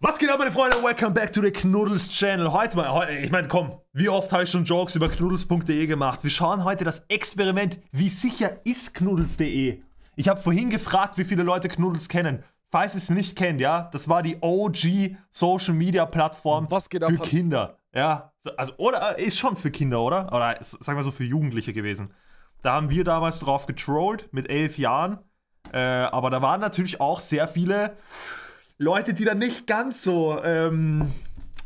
Was geht ab, meine Freunde? Welcome back to the Knuddels Channel. Heute mal, heute, ich meine, komm, wie oft habe ich schon Jokes über knuddels.de gemacht? Wir schauen heute das Experiment, wie sicher ist knuddels.de? Ich habe vorhin gefragt, wie viele Leute Knuddels kennen. Falls ihr es nicht kennt, ja, das war die OG Social Media Plattform für ab? für Kinder. Ja, also, oder äh, ist schon für Kinder, oder? Oder sagen wir so für Jugendliche gewesen. Da haben wir damals drauf getrollt mit elf Jahren. Äh, aber da waren natürlich auch sehr viele Leute, die dann nicht ganz so ähm,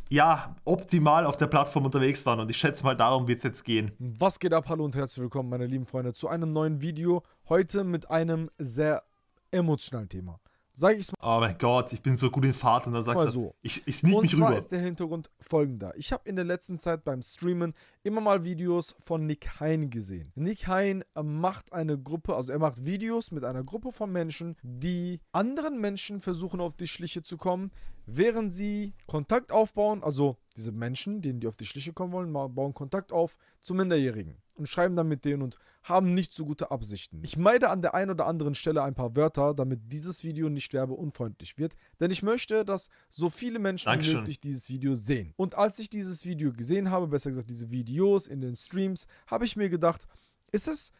ja, optimal auf der Plattform unterwegs waren. Und ich schätze mal, darum wird es jetzt gehen. Was geht ab? Hallo und herzlich willkommen, meine lieben Freunde, zu einem neuen Video. Heute mit einem sehr emotionalen Thema. Sag ich's mal. Oh mein Gott, ich bin so gut in Fahrt und dann sagt mal er, so. ich, ich sneak und mich zwar rüber. ist der Hintergrund folgender. Ich habe in der letzten Zeit beim Streamen immer mal Videos von Nick Hain gesehen. Nick Hain äh, macht eine Gruppe, also er macht Videos mit einer Gruppe von Menschen, die anderen Menschen versuchen auf die Schliche zu kommen, während sie Kontakt aufbauen, also diese Menschen, denen die auf die Schliche kommen wollen, bauen Kontakt auf zu Minderjährigen und schreiben dann mit denen und haben nicht so gute Absichten. Ich meide an der einen oder anderen Stelle ein paar Wörter, damit dieses Video nicht werbeunfreundlich wird, denn ich möchte, dass so viele Menschen Dankeschön. wie möglich dieses Video sehen. Und als ich dieses Video gesehen habe, besser gesagt diese Videos in den Streams, habe ich mir gedacht, ist es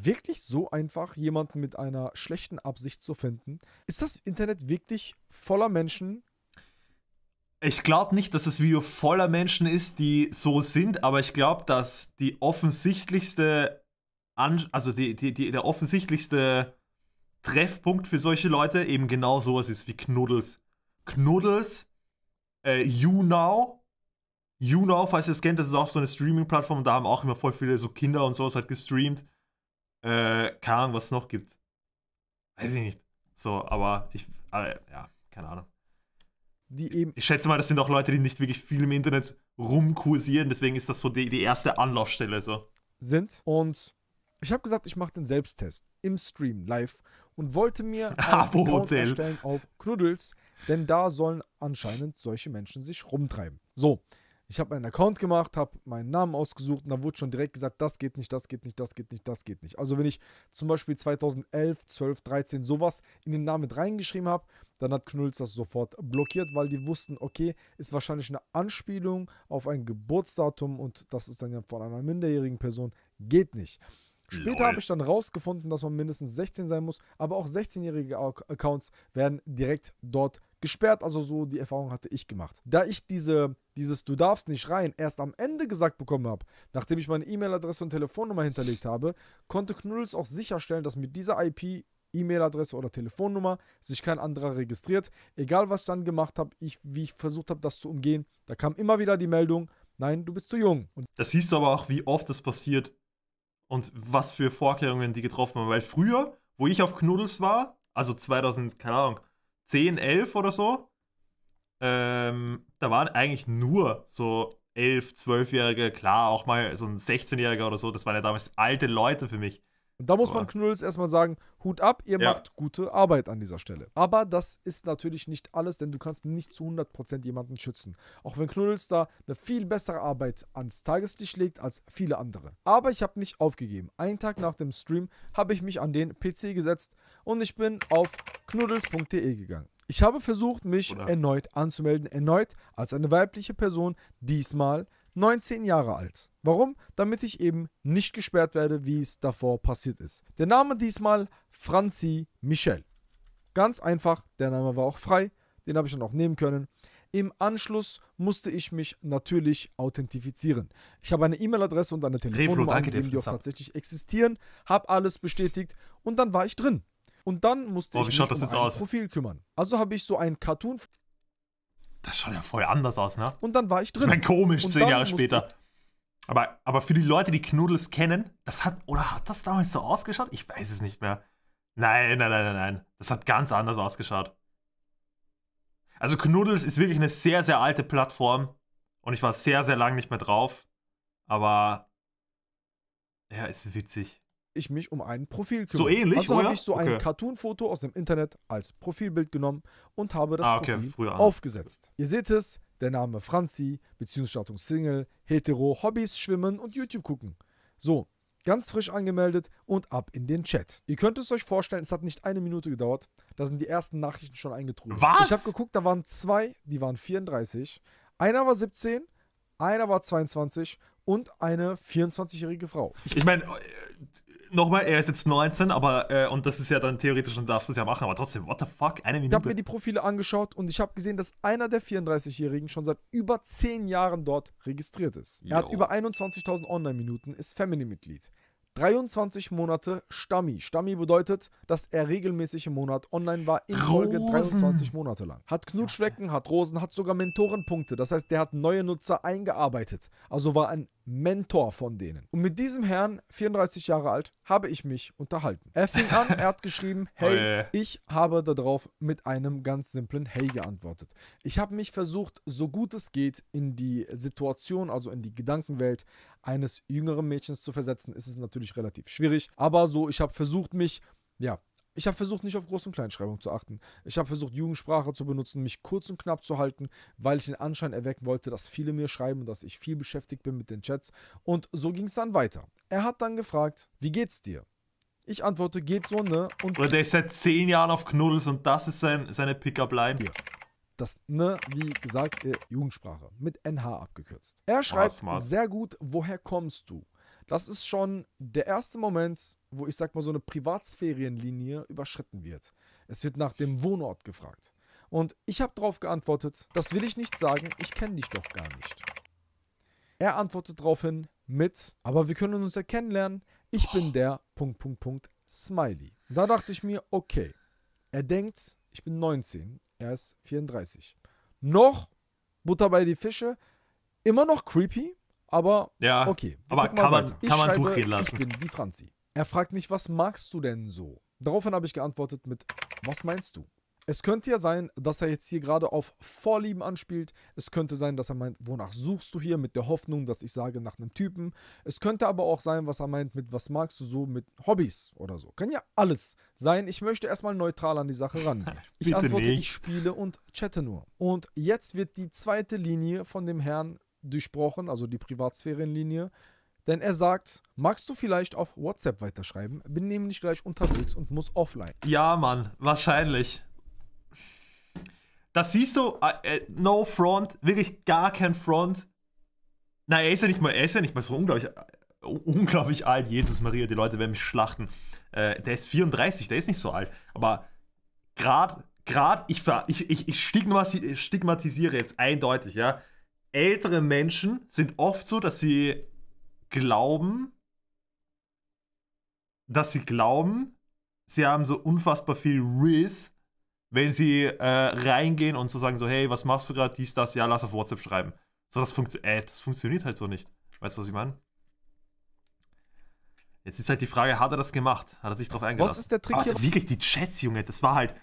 wirklich so einfach, jemanden mit einer schlechten Absicht zu finden? Ist das Internet wirklich voller Menschen, ich glaube nicht, dass das Video voller Menschen ist, die so sind, aber ich glaube, dass die offensichtlichste, An also die, die, die, der offensichtlichste Treffpunkt für solche Leute eben genau sowas ist wie Knuddels. Knuddels, äh, YouNow, YouNow, falls ihr es kennt, das ist auch so eine Streaming-Plattform, da haben auch immer voll viele so Kinder und sowas halt gestreamt. Äh, keine Ahnung, was es noch gibt. Weiß ich nicht. So, aber ich, aber, äh, ja, keine Ahnung die eben. Ich schätze mal, das sind auch Leute, die nicht wirklich viel im Internet rumkursieren, deswegen ist das so die, die erste Anlaufstelle so. Sind. Und ich habe gesagt, ich mache den Selbsttest im Stream live und wollte mir ein Hotel auf Knuddels, denn da sollen anscheinend solche Menschen sich rumtreiben. So, ich habe meinen Account gemacht, habe meinen Namen ausgesucht und da wurde schon direkt gesagt, das geht nicht, das geht nicht, das geht nicht, das geht nicht. Also wenn ich zum Beispiel 2011, 12, 13 sowas in den Namen mit reingeschrieben habe, dann hat Knulz das sofort blockiert, weil die wussten, okay, ist wahrscheinlich eine Anspielung auf ein Geburtsdatum und das ist dann ja von einer minderjährigen Person, geht nicht. Später habe ich dann rausgefunden, dass man mindestens 16 sein muss, aber auch 16-jährige Accounts werden direkt dort blockiert gesperrt. Also so die Erfahrung hatte ich gemacht. Da ich diese, dieses Du darfst nicht rein erst am Ende gesagt bekommen habe, nachdem ich meine E-Mail-Adresse und Telefonnummer hinterlegt habe, konnte Knuddels auch sicherstellen, dass mit dieser IP E-Mail-Adresse oder Telefonnummer, sich kein anderer registriert. Egal, was ich dann gemacht habe, ich, wie ich versucht habe, das zu umgehen, da kam immer wieder die Meldung, nein, du bist zu jung. Und das siehst du aber auch, wie oft das passiert und was für Vorkehrungen die getroffen haben. Weil früher, wo ich auf Knuddels war, also 2000, keine Ahnung, 10, 11 oder so, ähm, da waren eigentlich nur so 11, 12-Jährige, klar, auch mal so ein 16-Jähriger oder so, das waren ja damals alte Leute für mich. Und da muss man Knulls erstmal sagen, Hut ab, ihr ja. macht gute Arbeit an dieser Stelle. Aber das ist natürlich nicht alles, denn du kannst nicht zu 100% jemanden schützen. Auch wenn Knuddels da eine viel bessere Arbeit ans Tageslicht legt als viele andere. Aber ich habe nicht aufgegeben. Einen Tag nach dem Stream habe ich mich an den PC gesetzt und ich bin auf knuddels.de gegangen. Ich habe versucht, mich Oder? erneut anzumelden, erneut als eine weibliche Person, diesmal 19 Jahre alt. Warum? Damit ich eben nicht gesperrt werde, wie es davor passiert ist. Der Name diesmal Franzi Michel. Ganz einfach, der Name war auch frei, den habe ich dann auch nehmen können. Im Anschluss musste ich mich natürlich authentifizieren. Ich habe eine E-Mail-Adresse und eine Telefonnummer, Reflo, angegeben, die auch tatsächlich existieren, habe alles bestätigt und dann war ich drin. Und dann musste oh, ich mich um ein aus? Profil kümmern. Also habe ich so ein Cartoon. Das schaut ja voll anders aus, ne? Und dann war ich drin. Ich meine, komisch, zehn Jahre später. Aber, aber für die Leute, die Knuddels kennen, das hat, oder hat das damals so ausgeschaut? Ich weiß es nicht mehr. Nein, nein, nein, nein, nein. Das hat ganz anders ausgeschaut. Also Knuddels ist wirklich eine sehr, sehr alte Plattform. Und ich war sehr, sehr lange nicht mehr drauf. Aber ja, ist witzig ich mich um ein Profil kümmere. So ähnlich, Also habe ich so okay. ein Cartoon-Foto aus dem Internet als Profilbild genommen und habe das ah, okay. Profil Früher aufgesetzt. Ihr seht es, der Name Franzi, Beziehungsstattung Single, Hetero, Hobbys, Schwimmen und YouTube gucken. So, ganz frisch angemeldet und ab in den Chat. Ihr könnt es euch vorstellen, es hat nicht eine Minute gedauert. Da sind die ersten Nachrichten schon eingetrudelt. Was? Ich habe geguckt, da waren zwei, die waren 34. Einer war 17, einer war 22 und eine 24-jährige Frau. Ich, ich meine, äh, nochmal, er ist jetzt 19, aber äh, und das ist ja dann theoretisch, dann darfst du es ja machen, aber trotzdem, what the fuck, eine Minute. Ich habe mir die Profile angeschaut und ich habe gesehen, dass einer der 34-Jährigen schon seit über 10 Jahren dort registriert ist. Jo. Er hat über 21.000 Online-Minuten, ist Family-Mitglied. 23 Monate Stammi. Stammi bedeutet, dass er regelmäßig im Monat online war, in Folge 23 Monate lang. Hat Knutschwecken, hat Rosen, hat sogar Mentorenpunkte. Das heißt, der hat neue Nutzer eingearbeitet. Also war ein Mentor von denen. Und mit diesem Herrn, 34 Jahre alt, habe ich mich unterhalten. Er fing an, er hat geschrieben, hey, oh, ich habe darauf mit einem ganz simplen Hey geantwortet. Ich habe mich versucht, so gut es geht, in die Situation, also in die Gedankenwelt eines jüngeren Mädchens zu versetzen. Es ist natürlich relativ schwierig, aber so, ich habe versucht, mich ja, ich habe versucht, nicht auf Groß- und Kleinschreibung zu achten. Ich habe versucht, Jugendsprache zu benutzen, mich kurz und knapp zu halten, weil ich den Anschein erwecken wollte, dass viele mir schreiben und dass ich viel beschäftigt bin mit den Chats. Und so ging es dann weiter. Er hat dann gefragt, wie geht's dir? Ich antworte, geht so, ne? Und Oder der ist seit zehn Jahren auf Knuddels und das ist sein, seine Pickup-Line. Das ne, wie gesagt, äh, Jugendsprache. Mit NH abgekürzt. Er schreibt, sehr gut, woher kommst du? Das ist schon der erste Moment, wo ich sag mal so eine Privatsphärenlinie überschritten wird. Es wird nach dem Wohnort gefragt. Und ich habe darauf geantwortet, das will ich nicht sagen, ich kenne dich doch gar nicht. Er antwortet daraufhin mit, aber wir können uns ja kennenlernen, ich bin der Punkt, Punkt, Punkt, Smiley. Und da dachte ich mir, okay, er denkt, ich bin 19, er ist 34. Noch Butter bei die Fische, immer noch creepy, aber ja, okay. aber kann man, kann man schreibe, durchgehen lassen. Ich bin die Franzi. Er fragt mich, was magst du denn so? Daraufhin habe ich geantwortet mit, was meinst du? Es könnte ja sein, dass er jetzt hier gerade auf Vorlieben anspielt. Es könnte sein, dass er meint, wonach suchst du hier, mit der Hoffnung, dass ich sage, nach einem Typen. Es könnte aber auch sein, was er meint, mit was magst du so, mit Hobbys oder so. Kann ja alles sein. Ich möchte erstmal neutral an die Sache ran. Ich antworte, nicht. ich spiele und chatte nur. Und jetzt wird die zweite Linie von dem Herrn durchbrochen, also die Privatsphärenlinie. Denn er sagt, magst du vielleicht auf WhatsApp weiterschreiben? Bin nämlich gleich unterwegs und muss offline. Ja, Mann, wahrscheinlich. Das siehst du, äh, äh no front, wirklich gar kein Front. Na, er ist ja nicht mal, er ist ja nicht mal so unglaublich, äh, unglaublich alt. Jesus Maria, die Leute werden mich schlachten. Äh, der ist 34, der ist nicht so alt. Aber gerade, gerade, ich, ich, ich, ich stigmatisiere jetzt eindeutig, ja ältere Menschen sind oft so, dass sie glauben, dass sie glauben, sie haben so unfassbar viel Riz, wenn sie äh, reingehen und so sagen so, hey, was machst du gerade, dies, das, ja, lass auf WhatsApp schreiben. So, das, funktio äh, das funktioniert halt so nicht. Weißt du, was ich meine? Jetzt ist halt die Frage, hat er das gemacht? Hat er sich darauf eingelassen? Was ist der Trick Aber hier? Wirklich, die Chats, Junge, das war halt,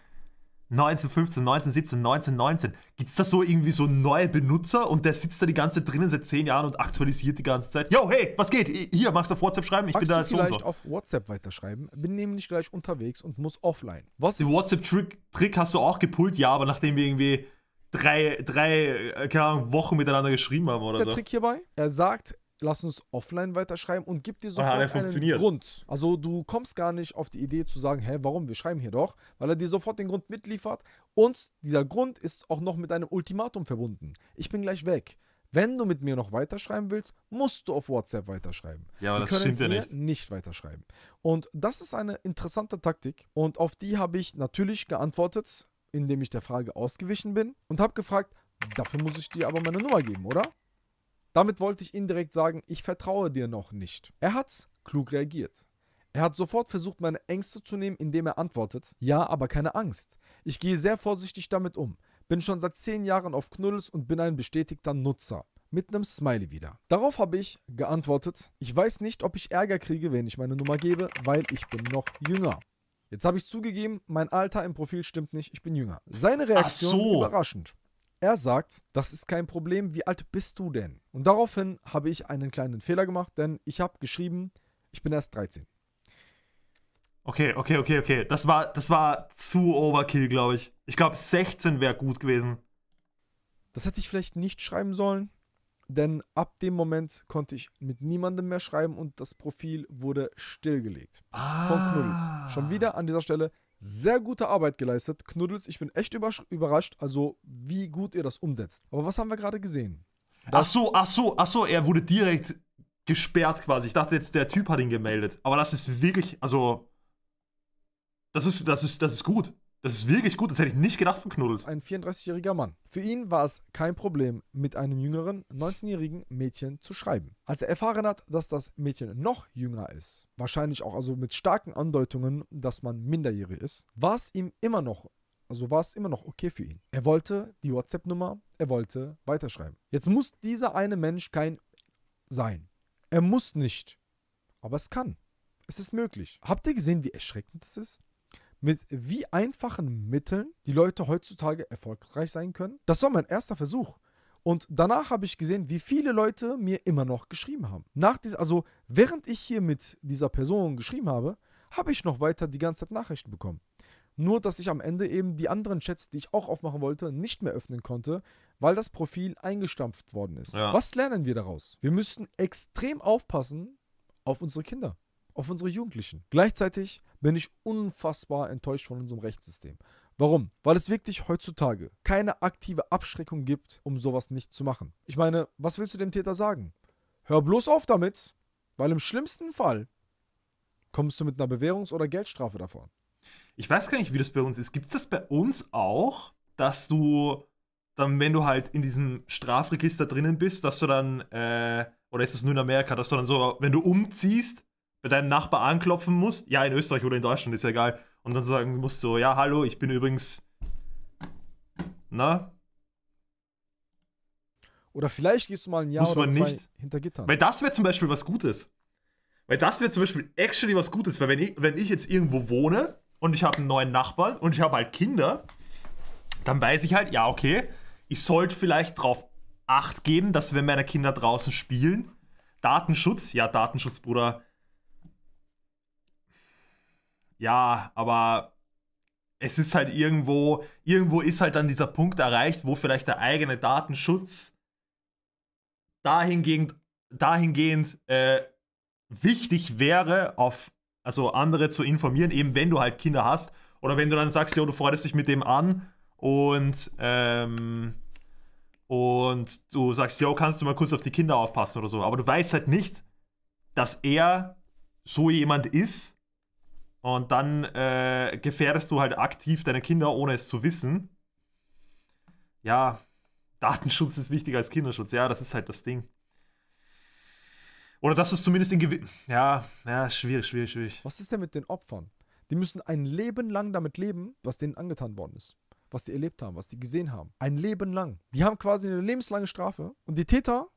1915, 1917, 1919. Gibt es da so irgendwie so neue Benutzer und der sitzt da die ganze Zeit drinnen seit zehn Jahren und aktualisiert die ganze Zeit? Yo, hey, was geht? Hier, machst du auf WhatsApp schreiben? Ich magst bin da du so vielleicht und so. auf WhatsApp weiterschreiben? Bin nämlich gleich unterwegs und muss offline. Was Den WhatsApp-Trick hast du auch gepult, ja, aber nachdem wir irgendwie drei, drei äh, keine Ahnung, Wochen miteinander geschrieben haben oder Der so. Trick hierbei, er sagt, lass uns offline weiterschreiben und gib dir sofort Aha, einen Grund. Also du kommst gar nicht auf die Idee zu sagen, hä, warum, wir schreiben hier doch, weil er dir sofort den Grund mitliefert und dieser Grund ist auch noch mit einem Ultimatum verbunden. Ich bin gleich weg. Wenn du mit mir noch weiterschreiben willst, musst du auf WhatsApp weiterschreiben. Ja, aber die das stimmt ja nicht. Nicht weiterschreiben. Und das ist eine interessante Taktik und auf die habe ich natürlich geantwortet, indem ich der Frage ausgewichen bin und habe gefragt, dafür muss ich dir aber meine Nummer geben, oder? Damit wollte ich indirekt sagen, ich vertraue dir noch nicht. Er hat klug reagiert. Er hat sofort versucht, meine Ängste zu nehmen, indem er antwortet, ja, aber keine Angst. Ich gehe sehr vorsichtig damit um, bin schon seit 10 Jahren auf Knuddels und bin ein bestätigter Nutzer. Mit einem Smiley wieder. Darauf habe ich geantwortet, ich weiß nicht, ob ich Ärger kriege, wenn ich meine Nummer gebe, weil ich bin noch jünger. Jetzt habe ich zugegeben, mein Alter im Profil stimmt nicht, ich bin jünger. Seine Reaktion so. überraschend. Er sagt, das ist kein Problem, wie alt bist du denn? Und daraufhin habe ich einen kleinen Fehler gemacht, denn ich habe geschrieben, ich bin erst 13. Okay, okay, okay, okay. Das war, das war zu Overkill, glaube ich. Ich glaube, 16 wäre gut gewesen. Das hätte ich vielleicht nicht schreiben sollen, denn ab dem Moment konnte ich mit niemandem mehr schreiben und das Profil wurde stillgelegt. Ah. Von Knuddels. Schon ah. wieder an dieser Stelle sehr gute Arbeit geleistet. Knuddels, ich bin echt überrascht, also wie gut ihr das umsetzt. Aber was haben wir gerade gesehen? Das ach so, ach so, ach so, er wurde direkt gesperrt quasi. Ich dachte jetzt, der Typ hat ihn gemeldet. Aber das ist wirklich, also. Das ist, das ist, das ist gut. Das ist wirklich gut, das hätte ich nicht gedacht von Knuddels. Ein 34-jähriger Mann. Für ihn war es kein Problem, mit einem jüngeren, 19-jährigen Mädchen zu schreiben. Als er erfahren hat, dass das Mädchen noch jünger ist, wahrscheinlich auch also mit starken Andeutungen, dass man minderjährig ist, war es ihm immer noch also war es immer noch okay für ihn. Er wollte die WhatsApp-Nummer, er wollte weiterschreiben. Jetzt muss dieser eine Mensch kein sein. Er muss nicht. Aber es kann. Es ist möglich. Habt ihr gesehen, wie erschreckend das ist? mit wie einfachen Mitteln die Leute heutzutage erfolgreich sein können. Das war mein erster Versuch. Und danach habe ich gesehen, wie viele Leute mir immer noch geschrieben haben. Nach dieser, also während ich hier mit dieser Person geschrieben habe, habe ich noch weiter die ganze Zeit Nachrichten bekommen. Nur, dass ich am Ende eben die anderen Chats, die ich auch aufmachen wollte, nicht mehr öffnen konnte, weil das Profil eingestampft worden ist. Ja. Was lernen wir daraus? Wir müssen extrem aufpassen auf unsere Kinder auf unsere Jugendlichen. Gleichzeitig bin ich unfassbar enttäuscht von unserem Rechtssystem. Warum? Weil es wirklich heutzutage keine aktive Abschreckung gibt, um sowas nicht zu machen. Ich meine, was willst du dem Täter sagen? Hör bloß auf damit, weil im schlimmsten Fall kommst du mit einer Bewährungs- oder Geldstrafe davon. Ich weiß gar nicht, wie das bei uns ist. Gibt es das bei uns auch, dass du dann, wenn du halt in diesem Strafregister drinnen bist, dass du dann, äh, oder ist das nur in Amerika, dass du dann so, wenn du umziehst, bei deinem Nachbar anklopfen musst, ja, in Österreich oder in Deutschland, ist ja egal, und dann sagen musst so, ja, hallo, ich bin übrigens, na? Oder vielleicht gehst du mal ein Jahr Muss oder zwei nicht. hinter Gittern. Weil das wäre zum Beispiel was Gutes. Weil das wäre zum Beispiel actually was Gutes, weil wenn ich, wenn ich jetzt irgendwo wohne und ich habe einen neuen Nachbarn und ich habe halt Kinder, dann weiß ich halt, ja, okay, ich sollte vielleicht drauf Acht geben, dass wenn meine Kinder draußen spielen, Datenschutz, ja, Datenschutz, Bruder, ja, aber es ist halt irgendwo, irgendwo ist halt dann dieser Punkt erreicht, wo vielleicht der eigene Datenschutz dahingehend, dahingehend äh, wichtig wäre, auf also andere zu informieren, eben wenn du halt Kinder hast oder wenn du dann sagst, jo, du freust dich mit dem an und ähm, und du sagst, jo, kannst du mal kurz auf die Kinder aufpassen oder so, aber du weißt halt nicht, dass er so jemand ist, und dann äh, gefährdest du halt aktiv deine Kinder, ohne es zu wissen. Ja, Datenschutz ist wichtiger als Kinderschutz. Ja, das ist halt das Ding. Oder das ist zumindest in Gewinn. Ja, ja, schwierig, schwierig, schwierig. Was ist denn mit den Opfern? Die müssen ein Leben lang damit leben, was denen angetan worden ist. Was die erlebt haben, was die gesehen haben. Ein Leben lang. Die haben quasi eine lebenslange Strafe. Und die Täter?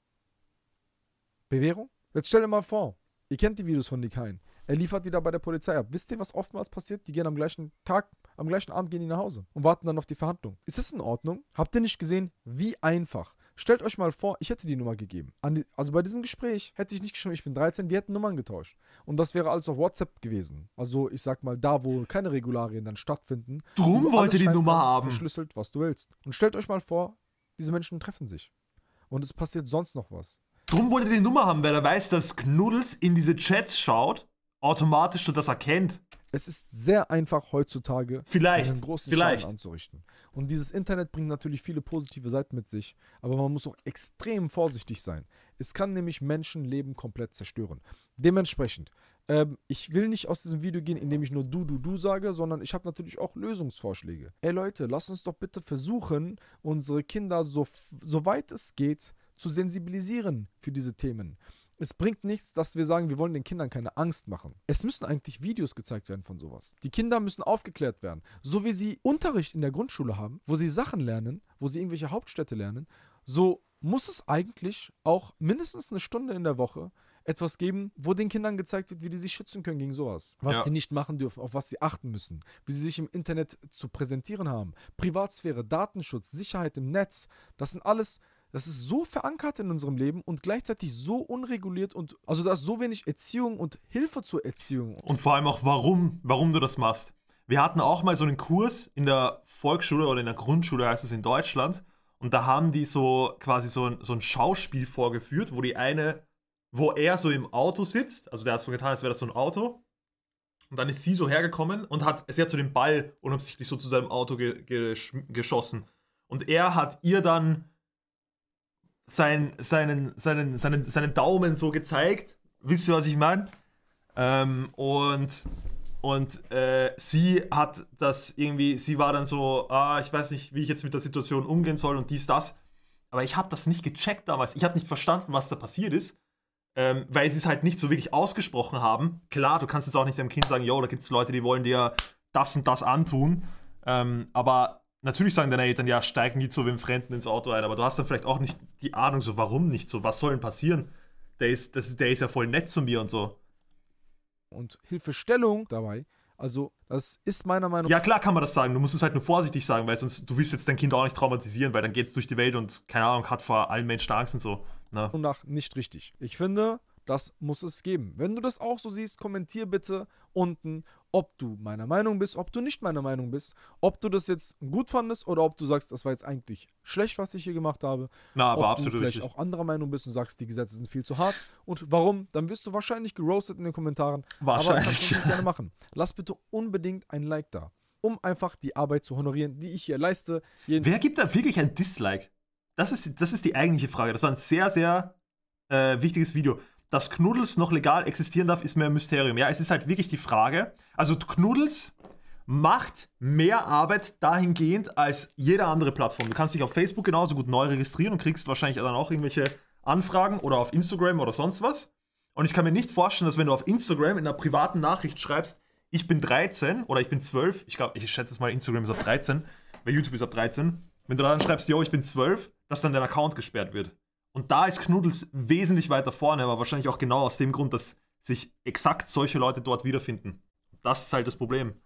Bewährung? Jetzt stell dir mal vor, ihr kennt die Videos von Nikain. Er liefert die da bei der Polizei ab. Wisst ihr, was oftmals passiert? Die gehen am gleichen Tag, am gleichen Abend gehen die nach Hause und warten dann auf die Verhandlung. Ist das in Ordnung? Habt ihr nicht gesehen, wie einfach? Stellt euch mal vor, ich hätte die Nummer gegeben. Die, also bei diesem Gespräch hätte ich nicht geschrieben, ich bin 13, wir hätten Nummern getauscht. Und das wäre alles auf WhatsApp gewesen. Also ich sag mal, da wo keine Regularien dann stattfinden. Drum wollte die Nummer haben. Verschlüsselt, was du willst. Und stellt euch mal vor, diese Menschen treffen sich. Und es passiert sonst noch was. Drum wollte die Nummer haben, weil er weiß, dass Knuddels in diese Chats schaut automatisch das erkennt. Es ist sehr einfach heutzutage vielleicht, einen großen vielleicht. Schaden anzurichten. Und dieses Internet bringt natürlich viele positive Seiten mit sich, aber man muss auch extrem vorsichtig sein. Es kann nämlich Menschenleben komplett zerstören. Dementsprechend, ähm, ich will nicht aus diesem Video gehen, indem ich nur du, du, du sage, sondern ich habe natürlich auch Lösungsvorschläge. Ey Leute, lasst uns doch bitte versuchen, unsere Kinder so, so weit es geht zu sensibilisieren für diese Themen es bringt nichts, dass wir sagen, wir wollen den Kindern keine Angst machen. Es müssen eigentlich Videos gezeigt werden von sowas. Die Kinder müssen aufgeklärt werden. So wie sie Unterricht in der Grundschule haben, wo sie Sachen lernen, wo sie irgendwelche Hauptstädte lernen, so muss es eigentlich auch mindestens eine Stunde in der Woche etwas geben, wo den Kindern gezeigt wird, wie die sich schützen können gegen sowas. Was ja. sie nicht machen dürfen, auf was sie achten müssen, wie sie sich im Internet zu präsentieren haben. Privatsphäre, Datenschutz, Sicherheit im Netz, das sind alles das ist so verankert in unserem Leben und gleichzeitig so unreguliert und also da ist so wenig Erziehung und Hilfe zur Erziehung. Und vor allem auch warum, warum du das machst. Wir hatten auch mal so einen Kurs in der Volksschule oder in der Grundschule heißt es in Deutschland und da haben die so quasi so ein, so ein Schauspiel vorgeführt, wo die eine, wo er so im Auto sitzt, also der hat so getan, als wäre das so ein Auto und dann ist sie so hergekommen und hat, sie hat so den Ball unabsichtlich so zu seinem Auto ge, ge, geschossen und er hat ihr dann sein, seinen, seinen, seinen, seinen Daumen so gezeigt. Wisst ihr, was ich meine? Ähm, und und äh, sie hat das irgendwie, sie war dann so, ah, ich weiß nicht, wie ich jetzt mit der Situation umgehen soll und dies, das. Aber ich habe das nicht gecheckt damals. Ich habe nicht verstanden, was da passiert ist, ähm, weil sie es halt nicht so wirklich ausgesprochen haben. Klar, du kannst jetzt auch nicht deinem Kind sagen, yo, da gibt es Leute, die wollen dir das und das antun. Ähm, aber natürlich sagen deine Eltern, ja, steig nie zu wem Fremden ins Auto ein, aber du hast dann vielleicht auch nicht die Ahnung, so warum nicht, so was soll denn passieren? Der ist, das, der ist ja voll nett zu mir und so. Und Hilfestellung dabei. Also, das ist meiner Meinung nach. Ja, klar kann man das sagen. Du musst es halt nur vorsichtig sagen, weil sonst du willst jetzt dein Kind auch nicht traumatisieren, weil dann geht es durch die Welt und keine Ahnung, hat vor allen Menschen Angst und so. Ne? Und nach nicht richtig. Ich finde, das muss es geben. Wenn du das auch so siehst, kommentier bitte unten, ob du meiner Meinung bist, ob du nicht meiner Meinung bist, ob du das jetzt gut fandest oder ob du sagst, das war jetzt eigentlich schlecht, was ich hier gemacht habe. Na, aber ob absolut. Du vielleicht auch anderer Meinung bist und sagst, die Gesetze sind viel zu hart. Und warum? Dann wirst du wahrscheinlich geroastet in den Kommentaren. Wahrscheinlich. Aber kannst du gerne machen. Lass bitte unbedingt ein Like da, um einfach die Arbeit zu honorieren, die ich hier leiste. Jeden Wer gibt da wirklich ein Dislike? Das ist, das ist die eigentliche Frage. Das war ein sehr, sehr äh, wichtiges Video dass Knuddels noch legal existieren darf, ist mehr ein Mysterium. Ja, es ist halt wirklich die Frage. Also Knuddels macht mehr Arbeit dahingehend als jede andere Plattform. Du kannst dich auf Facebook genauso gut neu registrieren und kriegst wahrscheinlich dann auch irgendwelche Anfragen oder auf Instagram oder sonst was. Und ich kann mir nicht vorstellen, dass wenn du auf Instagram in einer privaten Nachricht schreibst, ich bin 13 oder ich bin 12, ich glaube, ich schätze es mal, Instagram ist ab 13, weil YouTube ist ab 13, wenn du dann schreibst, yo, ich bin 12, dass dann dein Account gesperrt wird. Und da ist Knuddels wesentlich weiter vorne, aber wahrscheinlich auch genau aus dem Grund, dass sich exakt solche Leute dort wiederfinden. Das ist halt das Problem.